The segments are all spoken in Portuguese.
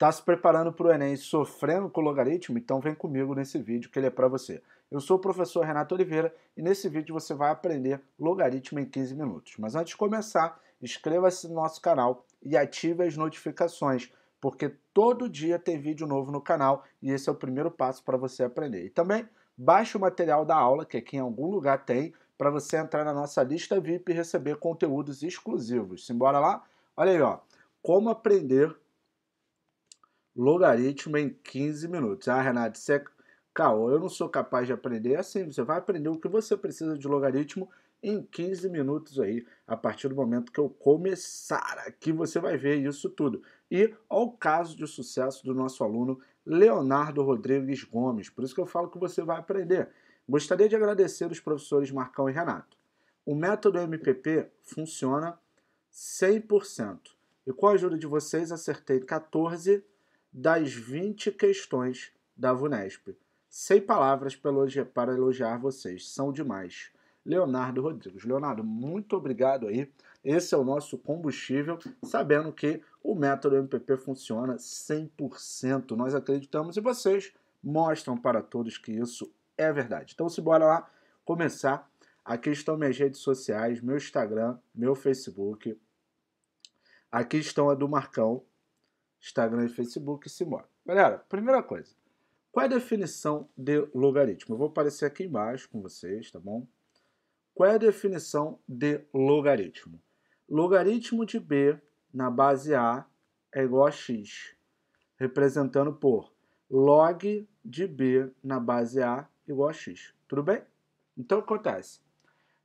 Tá se preparando para o Enem sofrendo com o logaritmo? Então vem comigo nesse vídeo que ele é para você. Eu sou o professor Renato Oliveira e nesse vídeo você vai aprender logaritmo em 15 minutos. Mas antes de começar, inscreva-se no nosso canal e ative as notificações, porque todo dia tem vídeo novo no canal e esse é o primeiro passo para você aprender. E também baixe o material da aula, que aqui em algum lugar tem, para você entrar na nossa lista VIP e receber conteúdos exclusivos. Simbora lá? Olha aí, ó. Como aprender logaritmo em 15 minutos. Ah, Renato, você é caô. Eu não sou capaz de aprender assim. Você vai aprender o que você precisa de logaritmo em 15 minutos aí, a partir do momento que eu começar aqui, você vai ver isso tudo. E ao caso de sucesso do nosso aluno Leonardo Rodrigues Gomes. Por isso que eu falo que você vai aprender. Gostaria de agradecer os professores Marcão e Renato. O método MPP funciona 100%. E com a ajuda de vocês, acertei 14 das 20 questões da VUNESP. Sem palavras para elogiar vocês, são demais. Leonardo Rodrigues. Leonardo, muito obrigado aí. Esse é o nosso combustível, sabendo que o método MPP funciona 100%. Nós acreditamos e vocês mostram para todos que isso é verdade. Então, se bora lá começar. Aqui estão minhas redes sociais, meu Instagram, meu Facebook. Aqui estão a do Marcão, Instagram e Facebook e mora. Galera, primeira coisa, qual é a definição de logaritmo? Eu vou aparecer aqui embaixo com vocês, tá bom? Qual é a definição de logaritmo? Logaritmo de b na base a é igual a x, representando por log de b na base a igual a x. Tudo bem? Então, acontece?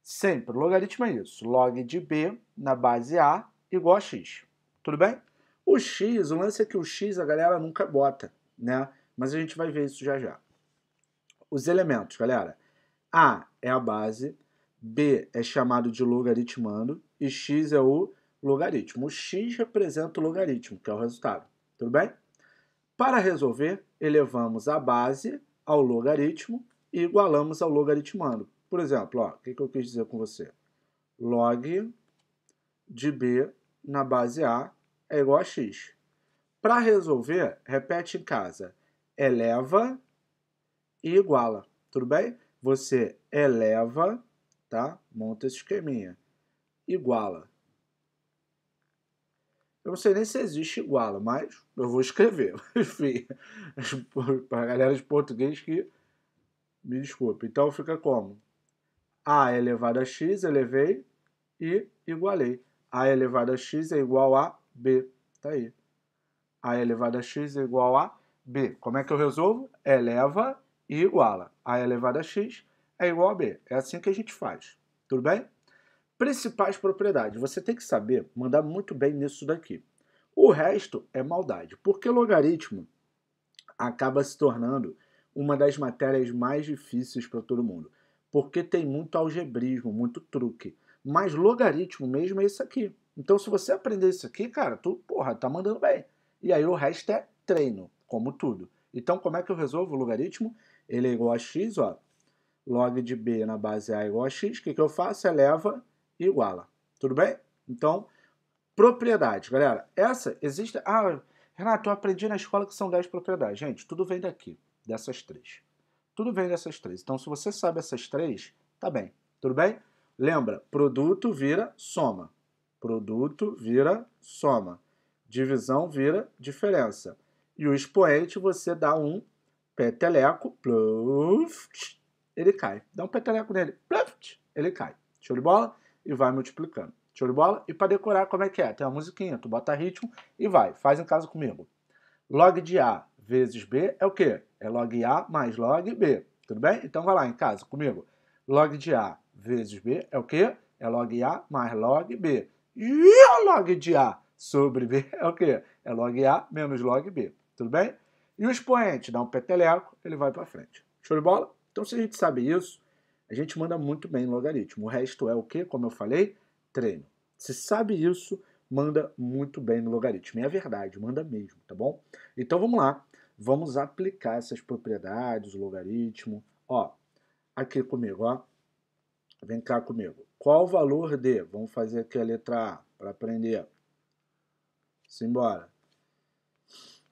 Sempre, logaritmo é isso. Log de b na base a igual a x. Tudo bem? O X, o lance é que o X a galera nunca bota, né? Mas a gente vai ver isso já já. Os elementos, galera. A é a base, B é chamado de logaritmando e X é o logaritmo. O X representa o logaritmo, que é o resultado. Tudo bem? Para resolver, elevamos a base ao logaritmo e igualamos ao logaritmando. Por exemplo, ó, o que, que eu quis dizer com você? Log de B na base A é igual a x. Para resolver, repete em casa. Eleva e iguala, tudo bem? Você eleva, tá? Monta esse esqueminha. Iguala. Eu não sei nem se existe iguala, mas eu vou escrever. Enfim, para a galera de português que me desculpe. Então fica como? A elevado a x, elevei e igualei. A elevado a x é igual a B. Está aí. A elevado a x é igual a B. Como é que eu resolvo? É eleva e iguala. A elevado a x é igual a B. É assim que a gente faz. Tudo bem? Principais propriedades. Você tem que saber mandar muito bem nisso daqui. O resto é maldade, porque logaritmo acaba se tornando uma das matérias mais difíceis para todo mundo, porque tem muito algebrismo, muito truque. Mas logaritmo mesmo é isso aqui. Então, se você aprender isso aqui, cara, tu, porra, tá mandando bem. E aí o resto é treino, como tudo. Então, como é que eu resolvo o logaritmo? Ele é igual a x, ó. Log de b na base a é igual a x. O que, que eu faço? Eleva e iguala. Tudo bem? Então, propriedade, galera. Essa existe... Ah, Renato, eu aprendi na escola que são 10 propriedades. Gente, tudo vem daqui, dessas três. Tudo vem dessas três. Então, se você sabe essas três, tá bem. Tudo bem? Lembra, produto vira soma. Produto vira soma. Divisão vira diferença. E o expoente você dá um peteleco, pluf, ele cai. Dá um peteleco nele, pluf, ele cai. Show de bola? E vai multiplicando. Show de bola? E para decorar, como é que é? Tem uma musiquinha, tu bota ritmo e vai. Faz em casa comigo. Log de A vezes B é o quê? É log A mais log B. Tudo bem? Então vai lá em casa comigo. Log de A vezes B é o quê? É log A mais log B. É log de A sobre B é o quê? É log A menos log B, tudo bem? E o expoente dá um peteleco, ele vai para frente. Show de bola? Então, se a gente sabe isso, a gente manda muito bem em logaritmo. O resto é o quê? Como eu falei, treino. Se sabe isso, manda muito bem no logaritmo. E é verdade, manda mesmo, tá bom? Então vamos lá. Vamos aplicar essas propriedades, o logaritmo. Ó, aqui comigo, ó. Vem cá comigo. Qual o valor de? Vamos fazer aqui a letra A para aprender. Simbora.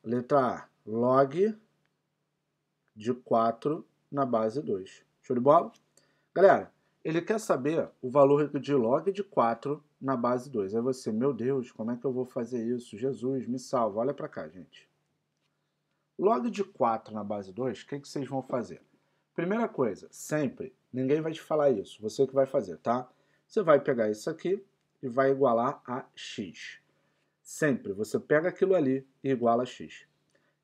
Letra A, log de 4 na base 2. Show de bola? Galera, ele quer saber o valor de log de 4 na base 2. Aí você, meu Deus, como é que eu vou fazer isso? Jesus, me salva. Olha para cá, gente. Log de 4 na base 2, o que, que vocês vão fazer? Primeira coisa, sempre, ninguém vai te falar isso, você que vai fazer, tá? Você vai pegar isso aqui e vai igualar a x. Sempre você pega aquilo ali e iguala a x.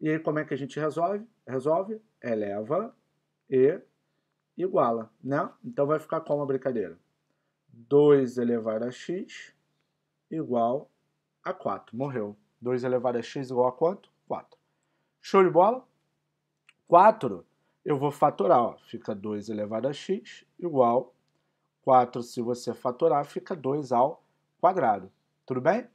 E aí como é que a gente resolve? Resolve, eleva e iguala, né? Então vai ficar como a brincadeira? 2 elevado a x igual a 4. Morreu. 2 elevado a x igual a quanto? 4. Show de bola? 4 eu vou fatorar, ó. fica 2 elevado a x igual 4, se você fatorar, fica 2 ao quadrado. Tudo bem?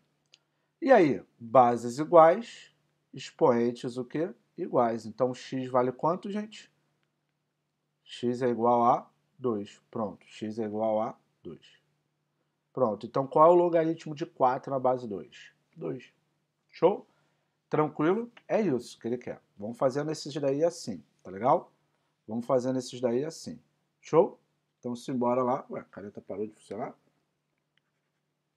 E aí, bases iguais, expoentes o quê? Iguais. Então, x vale quanto, gente? x é igual a 2. Pronto, x é igual a 2. Pronto, então qual é o logaritmo de 4 na base 2? 2. Show? Tranquilo? É isso que ele quer. Vamos fazendo esses daí assim, tá legal? Vamos fazendo esses daí assim. Show? Então, simbora lá, ué, a caneta parou de funcionar.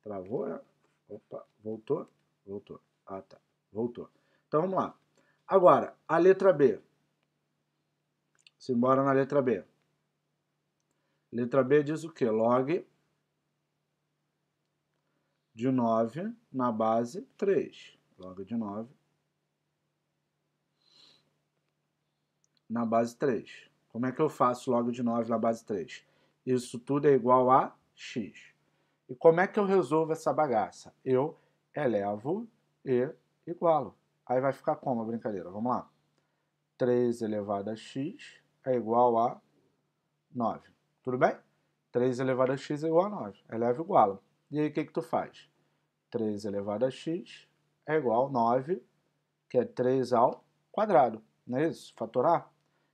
Travou, né? Opa, voltou, voltou. Ah, tá, voltou. Então, vamos lá. Agora, a letra B. Simbora na letra B. Letra B diz o quê? Log de 9 na base 3. Log de 9 na base 3. Como é que eu faço log de 9 na base 3? Isso tudo é igual a x. E como é que eu resolvo essa bagaça? Eu elevo e igualo. Aí vai ficar como a brincadeira? Vamos lá. 3 elevado a x é igual a 9. Tudo bem? 3 elevado a x é igual a 9. Eleva e iguala. E aí o que, que tu faz? 3 elevado a x é igual a 9, que é 3 ao quadrado. Não é isso? Fatorar?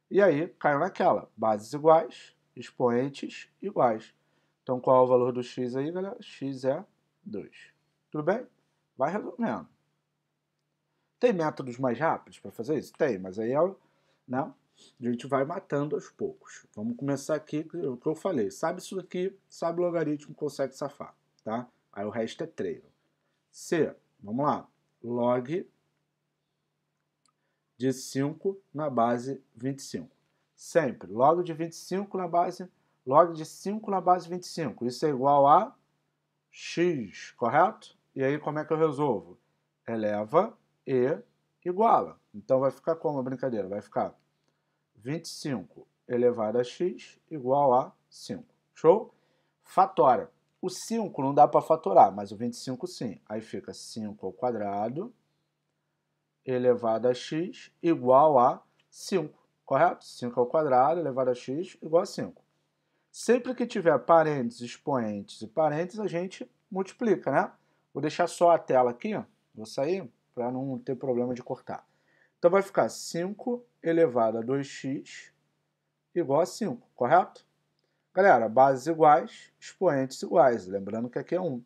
E aí caiu naquela. Bases iguais, expoentes iguais. Então, qual é o valor do x aí, galera? x é 2. Tudo bem? Vai resolvendo. Tem métodos mais rápidos para fazer isso? Tem, mas aí é, né, a gente vai matando aos poucos. Vamos começar aqui, é o que eu falei. Sabe isso daqui, sabe logaritmo, consegue safar. Tá? Aí o resto é treino. C, vamos lá. Log de 5 na base 25 sempre. Log de 25 na base, log de 5 na base 25. Isso é igual a x, correto? E aí como é que eu resolvo? Eleva e iguala. Então vai ficar como a brincadeira? Vai ficar 25 elevado a x igual a 5. Show? Fatora. O 5 não dá para fatorar, mas o 25 sim. Aí fica 5 ao quadrado elevado a x igual a 5 correto? 5 ao quadrado elevado a x igual a 5. Sempre que tiver parênteses, expoentes e parênteses, a gente multiplica, né? Vou deixar só a tela aqui, ó. vou sair para não ter problema de cortar. Então vai ficar 5 elevado a 2x igual a 5, correto? Galera, bases iguais, expoentes iguais, lembrando que aqui é 1.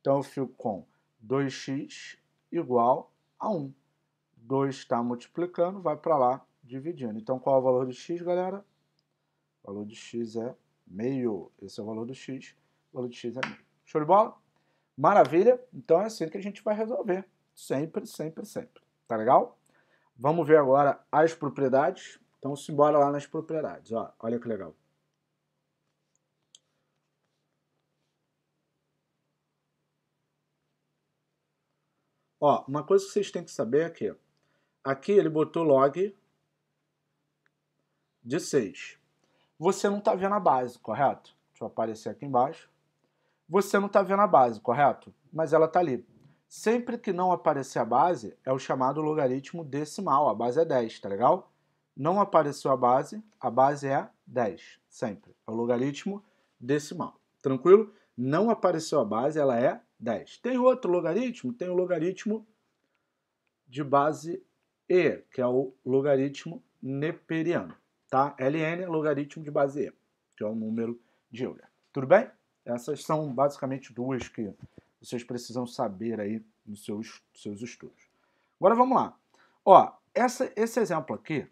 Então eu fico com 2x igual a 1. 2 está multiplicando, vai para lá dividindo. Então, qual é o valor do x, galera? O valor do x é meio. Esse é o valor do x. O valor do x é meio. Show de bola? Maravilha? Então, é assim que a gente vai resolver. Sempre, sempre, sempre. Tá legal? Vamos ver agora as propriedades. Então, simbora lá nas propriedades. Ó, olha que legal. Ó, uma coisa que vocês têm que saber é que aqui ele botou log de 6. Você não está vendo a base, correto? Deixa eu aparecer aqui embaixo. Você não está vendo a base, correto? Mas ela está ali. Sempre que não aparecer a base, é o chamado logaritmo decimal. A base é 10, tá legal? Não apareceu a base, a base é 10, sempre. É o logaritmo decimal, tranquilo? Não apareceu a base, ela é 10. Tem outro logaritmo? Tem o logaritmo de base E, que é o logaritmo neperiano tá? Ln é logaritmo de base e, que é o número de Euler. Tudo bem? Essas são basicamente duas que vocês precisam saber aí nos seus, seus estudos. Agora vamos lá. Ó, essa, esse exemplo aqui,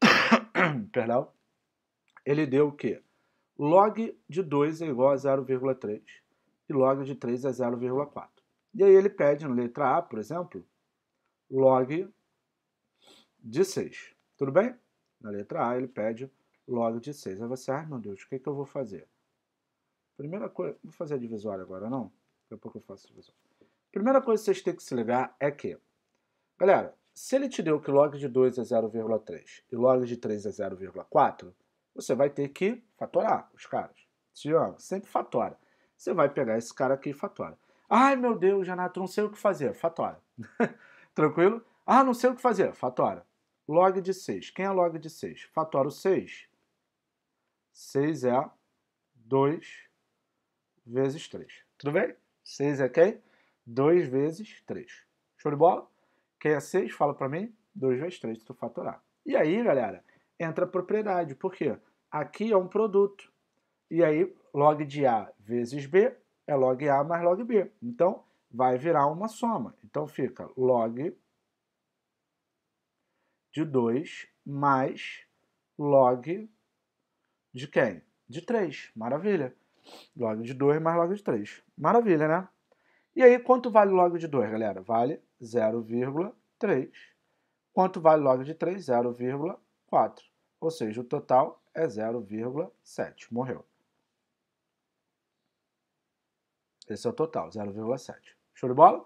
perdão, ele deu o quê? Log de 2 é igual a 0,3 e log de 3 é 0,4. E aí ele pede na letra A, por exemplo, log de 6. Tudo bem? Na letra A, ele pede log de 6. Aí você, ai meu Deus, o que, é que eu vou fazer? Primeira coisa, vou fazer a divisória agora, não? Daqui a pouco eu faço a divisória. Primeira coisa que vocês têm que se ligar é que, galera, se ele te deu que log de 2 é 0,3 e log de 3 é 0,4, você vai ter que fatorar os caras. Tiago, sempre fatora. Você vai pegar esse cara aqui e fatora. Ai, meu Deus, Janato, não sei o que fazer. Fatora. Tranquilo? Ah, não sei o que fazer. Fatora log de 6. Quem é log de 6? Fatório 6. 6 é 2 vezes 3. Tudo bem? 6 é quem? 2 vezes 3. Show de bola? Quem é 6? Fala para mim. 2 vezes 3 se tu fatorar. E aí, galera, entra a propriedade. Por quê? Aqui é um produto. E aí, log de A vezes B é log A mais log B. Então, vai virar uma soma. Então, fica log de 2 mais log de quem? De 3. Maravilha. Log de 2 mais log de 3. Maravilha, né? E aí, quanto vale log de 2, galera? Vale 0,3. Quanto vale log de 3? 0,4. Ou seja, o total é 0,7. Morreu. Esse é o total, 0,7. Show de bola?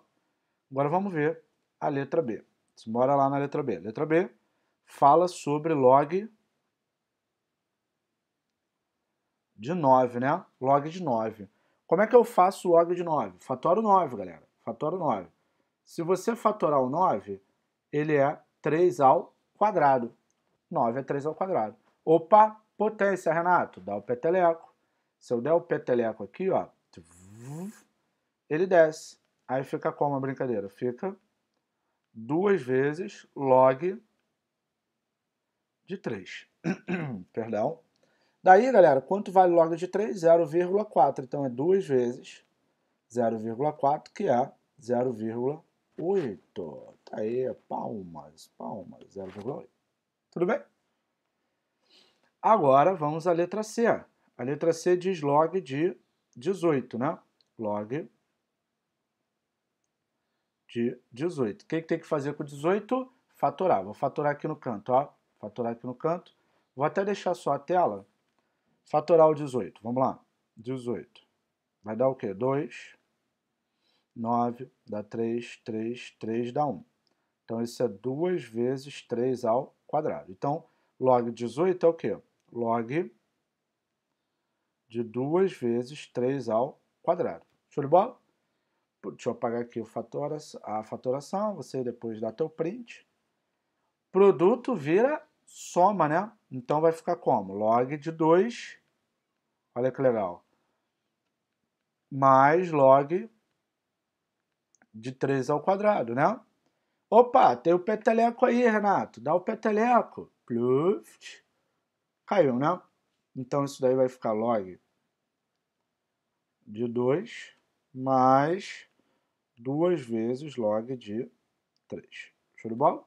Agora vamos ver a letra B. Bora lá na letra B. Letra B, fala sobre log de 9, né? Log de 9. Como é que eu faço log de 9? Fatoro 9, galera. Fatoro 9. Se você fatorar o 9, ele é 3 ao quadrado. 9 é 3 ao quadrado. Opa, potência, Renato. Dá o peteleco. Se eu der o peteleco aqui, ó, ele desce. Aí fica como a brincadeira? Fica duas vezes log de 3. Perdão. Daí, galera, quanto vale log de 3? 0,4. Então é duas vezes 0,4, que é 0,8. Tá aí, palmas, palmas, 0,8. Tudo bem? Agora vamos à letra C. A letra C diz log de 18, né? Log de 18. O que, que tem que fazer com 18? Fatorar. Vou fatorar aqui no canto, ó. Fatorar aqui no canto. Vou até deixar só a tela. Fatorar o 18. Vamos lá. 18. Vai dar o quê? 2, 9, dá 3, 3, 3, dá 1. Então, isso é 2 vezes 3 ao quadrado. Então, log 18 é o quê? Log de 2 vezes 3 ao quadrado. Show de bola? Deixa eu apagar aqui a fatoração, você depois dá teu print. Produto vira soma, né? Então vai ficar como? Log de 2, olha que legal, mais log de 3 ao quadrado, né? Opa, tem o peteleco aí, Renato. Dá o peteleco. Pluft. Caiu, né? Então isso daí vai ficar log de 2 mais duas vezes log de 3. Show de bola?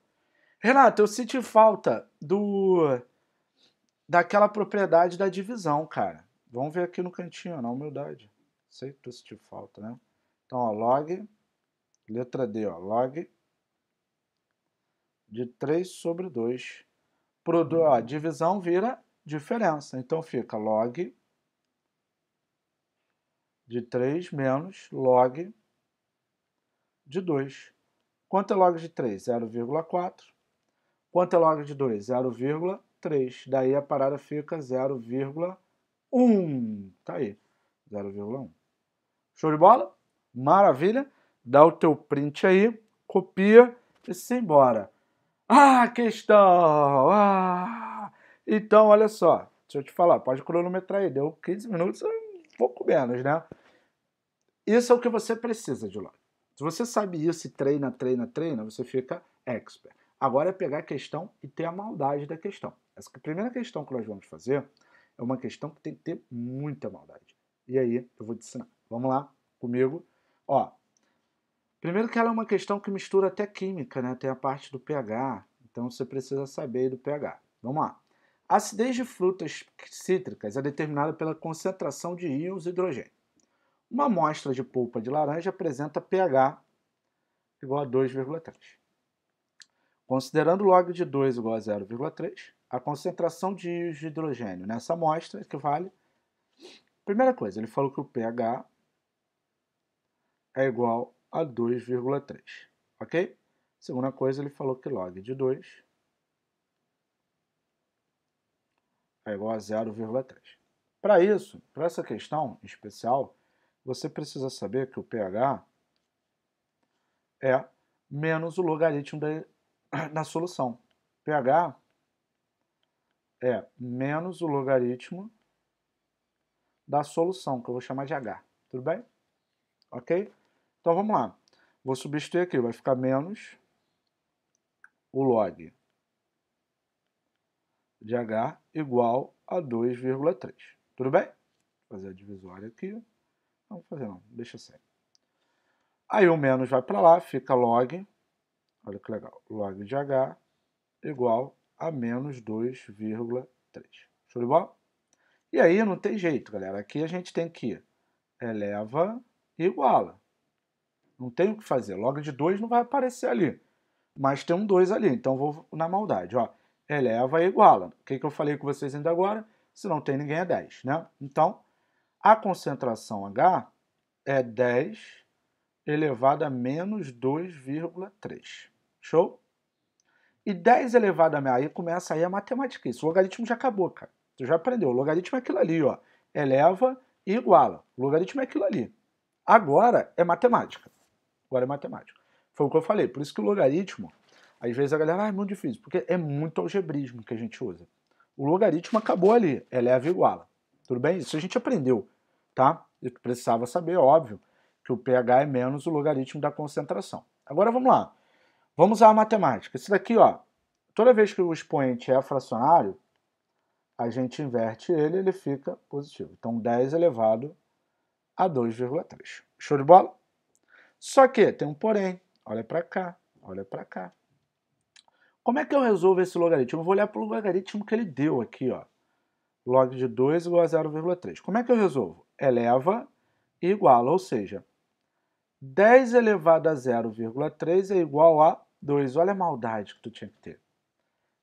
Renato, eu senti falta do daquela propriedade da divisão, cara. Vamos ver aqui no cantinho, na humildade. Sei que tu sentiu falta, né? Então, ó, log, letra D, ó, log de 3 sobre 2. Produ ó, uhum. divisão vira diferença. Então, fica log de 3 menos log de 2. Quanto é log de 3? 0,4. Quanto é log de 2? 0,3. Daí a parada fica 0,1. Tá aí. 0,1. Show de bola? Maravilha. Dá o teu print aí, copia e se embora. Ah, questão! Ah! Então, olha só. Deixa eu te falar, pode cronometrar aí. Deu 15 minutos, um pouco menos, né? Isso é o que você precisa de log. Se você sabe isso e treina, treina, treina, você fica expert. Agora é pegar a questão e ter a maldade da questão. Essa é primeira questão que nós vamos fazer é uma questão que tem que ter muita maldade. E aí eu vou te ensinar. Vamos lá comigo. Ó, primeiro que ela é uma questão que mistura até química, né? Tem a parte do pH, então você precisa saber do pH. Vamos lá. A acidez de frutas cítricas é determinada pela concentração de íons de hidrogênio. Uma amostra de polpa de laranja apresenta pH igual a 2,3. Considerando log de 2 igual a 0,3, a concentração de de hidrogênio nessa amostra equivale... Primeira coisa, ele falou que o pH é igual a 2,3, ok? Segunda coisa, ele falou que log de 2 é igual a 0,3. Para isso, para essa questão especial, você precisa saber que o pH é menos o logaritmo da na solução. pH é menos o logaritmo da solução, que eu vou chamar de H. Tudo bem? Ok? Então vamos lá. Vou substituir aqui, vai ficar menos o log de H igual a 2,3. Tudo bem? Vou fazer a divisória aqui. Não vou fazer não, deixa assim. Aí o menos vai para lá, fica log Olha que legal. Log de H igual a menos 2,3. Show de bola? E aí não tem jeito, galera. Aqui a gente tem que eleva e iguala. Não tem o que fazer. Log de 2 não vai aparecer ali. Mas tem um 2 ali, então vou na maldade. Ó, eleva e iguala. O que, que eu falei com vocês ainda agora? Se não tem ninguém é 10, né? Então, a concentração H é 10 elevado a menos 2,3. Show? E 10 elevado a meia. Aí começa aí a matemática. Isso, o logaritmo já acabou, cara. Tu já aprendeu. O logaritmo é aquilo ali, ó. Eleva e iguala. O logaritmo é aquilo ali. Agora é matemática. Agora é matemática. Foi o que eu falei. Por isso que o logaritmo, às vezes a galera, ah, é muito difícil. Porque é muito algebrismo que a gente usa. O logaritmo acabou ali. Eleva e iguala. Tudo bem? Isso a gente aprendeu, tá? Eu precisava saber, óbvio, que o pH é menos o logaritmo da concentração. Agora vamos lá. Vamos usar a matemática. Isso daqui, ó, toda vez que o expoente é fracionário, a gente inverte ele ele fica positivo. Então, 10 elevado a 2,3. Show de bola? Só que tem um porém. Olha para cá, olha para cá. Como é que eu resolvo esse logaritmo? Eu vou olhar para o logaritmo que ele deu aqui, ó. Log de 2 igual a 0,3. Como é que eu resolvo? Eleva e iguala, ou seja, 10 elevado a 0,3 é igual a 2. Olha a maldade que tu tinha que ter.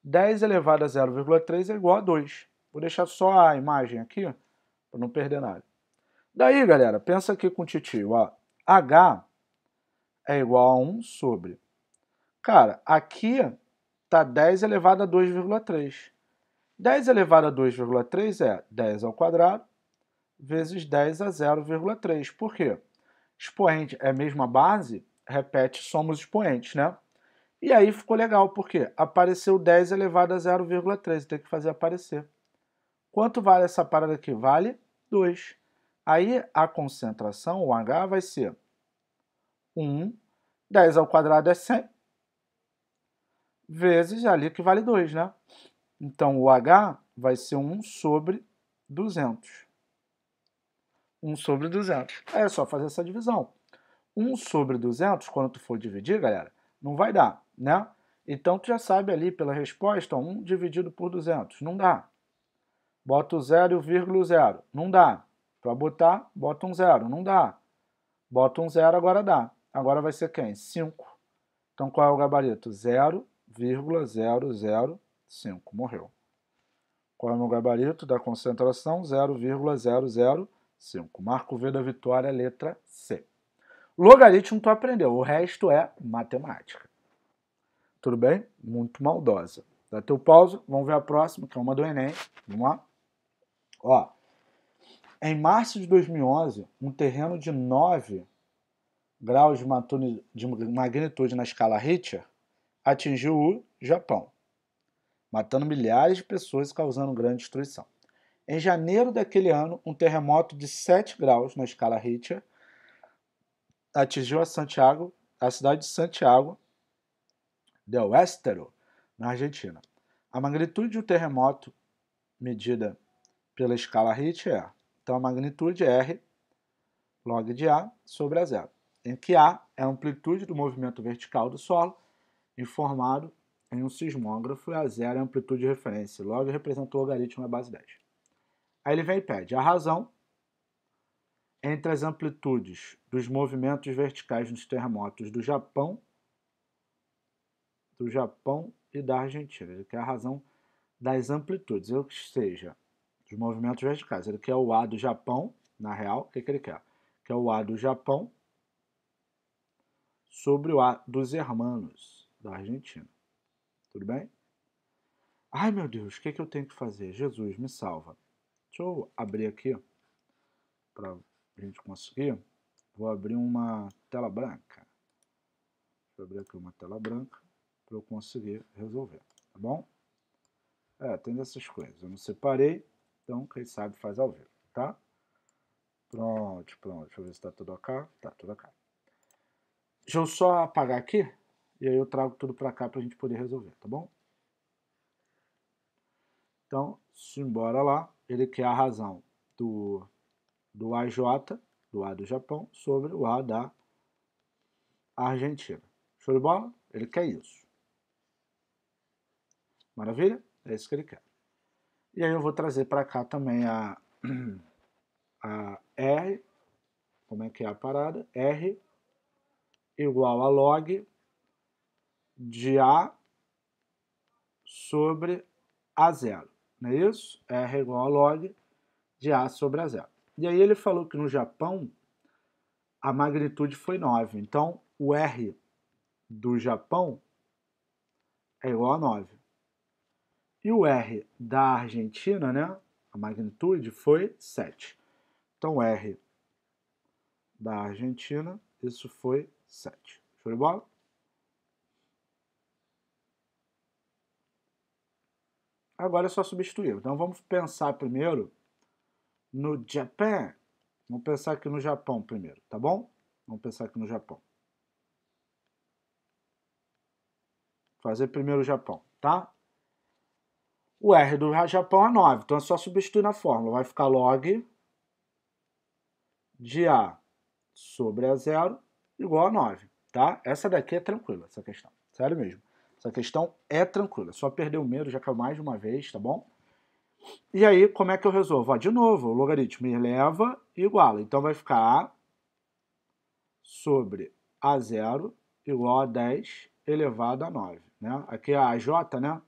10 elevado a 0,3 é igual a 2. Vou deixar só a imagem aqui, para não perder nada. Daí, galera, pensa aqui com o titio. Ó. H é igual a 1 sobre. Cara, aqui está 10 elevado a 2,3. 10 elevado a 2,3 é 10 ao quadrado vezes 10 a 0,3. Por quê? Por quê? expoente é a mesma base, repete somos expoentes, né? E aí ficou legal, porque apareceu 10 elevado a 0,3, tem que fazer aparecer. Quanto vale essa parada aqui? Vale 2. Aí a concentração, o H, vai ser 1, 10 ao quadrado é 100, vezes ali que vale 2, né? Então o H vai ser 1 sobre 200. 1 sobre 200. é só fazer essa divisão. 1 sobre 200, quando tu for dividir, galera, não vai dar, né? Então, tu já sabe ali pela resposta, 1 dividido por 200, não dá. Bota o 0,0, não dá. Para botar, bota um zero, não dá. Bota um zero, agora dá. Agora vai ser quem? 5. Então, qual é o gabarito? 0,005. Morreu. Qual é o meu gabarito da concentração? 0,005. 5. Marco V da vitória, letra C. Logaritmo tu aprendeu, o resto é matemática. Tudo bem? Muito maldosa. Dá teu pausa, vamos ver a próxima, que é uma do Enem. Vamos lá? Ó, em março de 2011, um terreno de 9 graus de magnitude na escala Richter atingiu o Japão, matando milhares de pessoas e causando grande destruição. Em janeiro daquele ano, um terremoto de 7 graus na escala Richter atingiu a Santiago, a cidade de Santiago de Estero, na Argentina. A magnitude de um terremoto medida pela escala Richter é, então a magnitude R log de A sobre a zero, em que A é a amplitude do movimento vertical do solo informado em um sismógrafo e a zero é a amplitude de referência. Log representa o logaritmo da base 10. Aí ele vem e pede a razão entre as amplitudes dos movimentos verticais nos terremotos do Japão, do Japão e da Argentina. Ele quer a razão das amplitudes, ou seja, dos movimentos verticais. Ele quer o A do Japão, na real, o que, que ele quer? Que é o A do Japão sobre o A dos hermanos da Argentina. Tudo bem? Ai meu Deus, o que, que eu tenho que fazer? Jesus, me salva. Deixa eu abrir aqui para a gente conseguir. Vou abrir uma tela branca. Deixa eu abrir aqui uma tela branca para eu conseguir resolver, tá bom? É, tem dessas coisas. Eu não separei, então quem sabe faz ao vivo, tá? Pronto, pronto. Deixa eu ver se está tudo ok. Está tudo ok. Deixa eu só apagar aqui e aí eu trago tudo para cá para a gente poder resolver, tá bom? Então, simbora lá, ele quer a razão do, do AJ, do A do Japão, sobre o A da Argentina. Show de bola? Ele quer isso. Maravilha? É isso que ele quer. E aí eu vou trazer para cá também a, a R, como é que é a parada? R igual a log de A sobre A zero não é isso? R é igual a log de A sobre A zero. E aí ele falou que no Japão a magnitude foi 9. Então o R do Japão é igual a 9. E o R da Argentina, né? A magnitude foi 7. Então o R da Argentina, isso foi 7. Show de bola? Agora é só substituir. Então vamos pensar primeiro no Japan. Vamos pensar aqui no Japão primeiro, tá bom? Vamos pensar aqui no Japão. Fazer primeiro o Japão, tá? O R do Japão é 9, então é só substituir na fórmula. Vai ficar log de A sobre A zero igual a 9, tá? Essa daqui é tranquila, essa questão. Sério mesmo. Essa questão é tranquila, é só perder o medo, já caiu mais de uma vez, tá bom? E aí, como é que eu resolvo? Ó, ah, de novo, o logaritmo eleva e iguala. Então vai ficar sobre A0 igual a 10 elevado a 9. Né? Aqui é a AJ, né?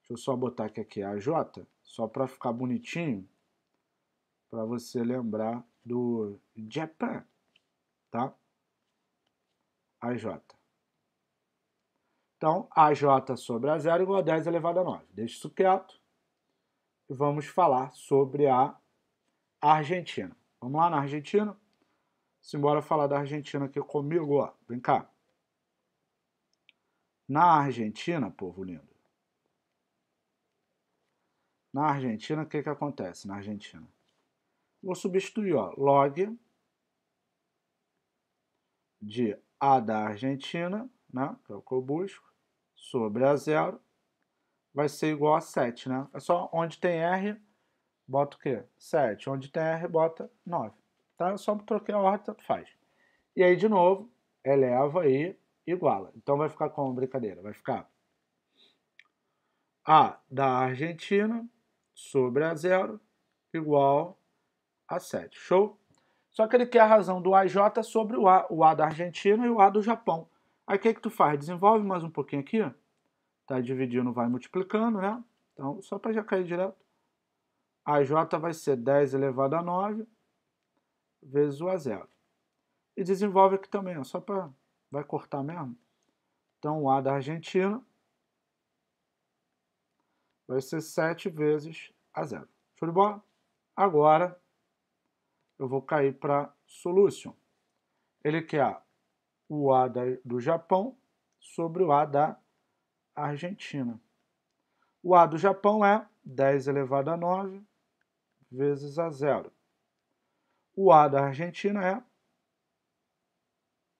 Deixa eu só botar aqui, aqui é a AJ, só para ficar bonitinho, para você lembrar do Japan, tá? AJ. Então, AJ sobre A0 igual a 10 elevado a 9. Deixa isso quieto e vamos falar sobre a Argentina. Vamos lá na Argentina? Simbora falar da Argentina aqui comigo, ó. Vem cá. Na Argentina, povo lindo. Na Argentina, o que, que acontece na Argentina? Vou substituir, ó, log de A da Argentina, né, que é o que eu busco, sobre a zero vai ser igual a 7, né? É só onde tem R, bota o quê? 7. Onde tem R, bota 9. Tá? É só troquei a ordem, tanto faz. E aí, de novo, eleva e iguala. Então vai ficar como brincadeira? Vai ficar A da Argentina sobre a zero igual a 7. Show? Só que ele quer a razão do AJ sobre o A, o A da Argentina e o A do Japão. Aí o que é que tu faz? Desenvolve mais um pouquinho aqui, ó. Tá dividindo, vai multiplicando, né? Então, só para já cair direto. A J vai ser 10 elevado a 9 vezes o A0. E desenvolve aqui também, ó, só para... Vai cortar mesmo. Então, o A da Argentina vai ser 7 vezes A0. Show de bola? Agora, eu vou cair para solution. Ele quer o A da, do Japão sobre o A da Argentina. O A do Japão é 10 elevado a 9 vezes a zero. O A da Argentina é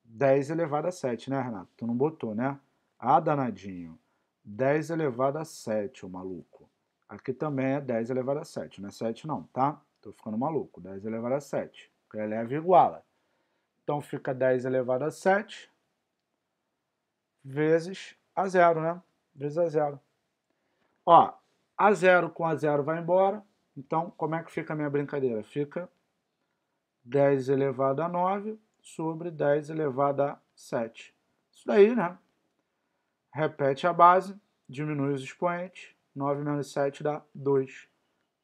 10 elevado a 7, né, Renato? Tu não botou, né? A danadinho. 10 elevado a 7, o maluco. Aqui também é 10 elevado a 7, não é 7 não, tá? Tô ficando maluco. 10 elevado a 7. Eleva é e iguala. Então fica 10 elevado a 7 vezes a zero, né? Vezes a zero. Ó, a zero com a zero vai embora. Então, como é que fica a minha brincadeira? Fica 10 elevado a 9 sobre 10 elevado a 7. Isso daí, né? Repete a base, diminui os expoentes. 9 menos 7 dá 2.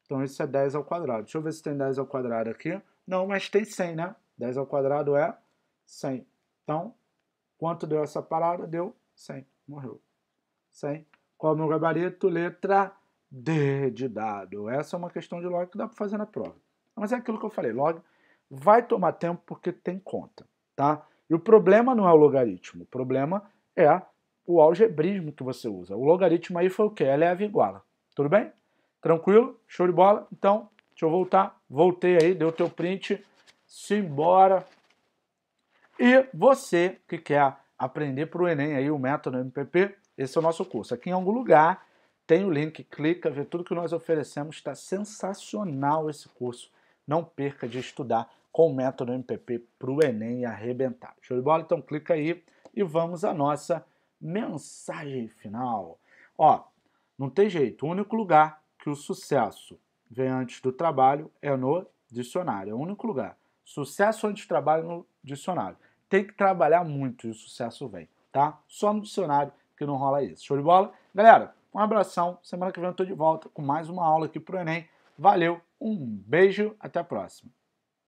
Então, isso é 10 ao quadrado. Deixa eu ver se tem 10 ao quadrado aqui. Não, mas tem 100, né? 10 ao quadrado é 100. Então, quanto deu essa parada? Deu 100. Morreu. 100. Qual é o meu gabarito? Letra D de dado. Essa é uma questão de log que dá para fazer na prova. Mas é aquilo que eu falei. Log vai tomar tempo porque tem conta. Tá? E o problema não é o logaritmo. O problema é o algebrismo que você usa. O logaritmo aí foi o quê? Leve é a iguala. Tudo bem? Tranquilo? Show de bola? Então, deixa eu voltar. Voltei aí, deu o teu print simbora. E você que quer aprender para o Enem aí o método MPP, esse é o nosso curso. Aqui em algum lugar tem o link, clica, vê tudo que nós oferecemos. Está sensacional esse curso. Não perca de estudar com o método MPP para o Enem e arrebentar. Show de bola? Então clica aí e vamos à nossa mensagem final. Ó, não tem jeito. O único lugar que o sucesso vem antes do trabalho é no dicionário. É o único lugar. Sucesso antes de trabalho no dicionário. Tem que trabalhar muito e o sucesso vem, tá? Só no dicionário que não rola isso. Show de bola? Galera, um abração. Semana que vem eu tô de volta com mais uma aula aqui pro Enem. Valeu, um beijo, até a próxima.